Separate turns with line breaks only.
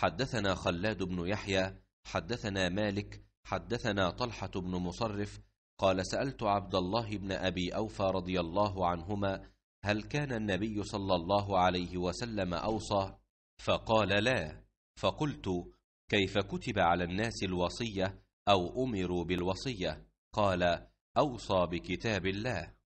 حدثنا خلاد بن يحيى
حدثنا مالك حدثنا طلحه بن مصرف قال سالت عبد الله بن ابي اوفى رضي الله عنهما هل كان النبي صلى الله عليه وسلم اوصى فقال لا فقلت كيف كتب على الناس الوصيه او امروا بالوصيه قال اوصى
بكتاب الله